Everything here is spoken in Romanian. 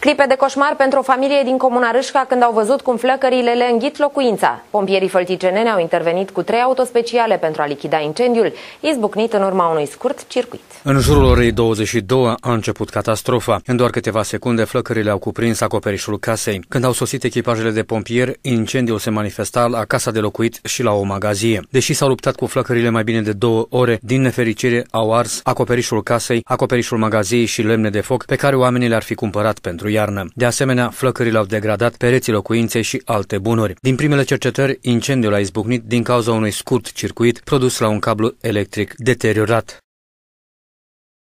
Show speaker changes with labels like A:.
A: Clipe de coșmar pentru o familie din Comuna Râșca când au văzut cum flăcările le înghit locuința. Pompierii fălticeneni au intervenit cu trei autospeciale pentru a lichida incendiul, izbucnit în urma unui scurt circuit.
B: În jurul orei 22 a început catastrofa. În doar câteva secunde, flăcările au cuprins acoperișul casei. Când au sosit echipajele de pompieri, incendiul se manifesta la casa de locuit și la o magazie. Deși s-au luptat cu flăcările mai bine de două ore, din nefericire au ars acoperișul casei, acoperișul magaziei și lemne de foc pe care oamenii le-ar fi cumpărat pentru iarnă. De asemenea, flăcările au degradat pereții locuinței și alte bunuri. Din primele cercetări, incendiul a izbucnit din cauza unui scurt circuit produs la un cablu electric deteriorat.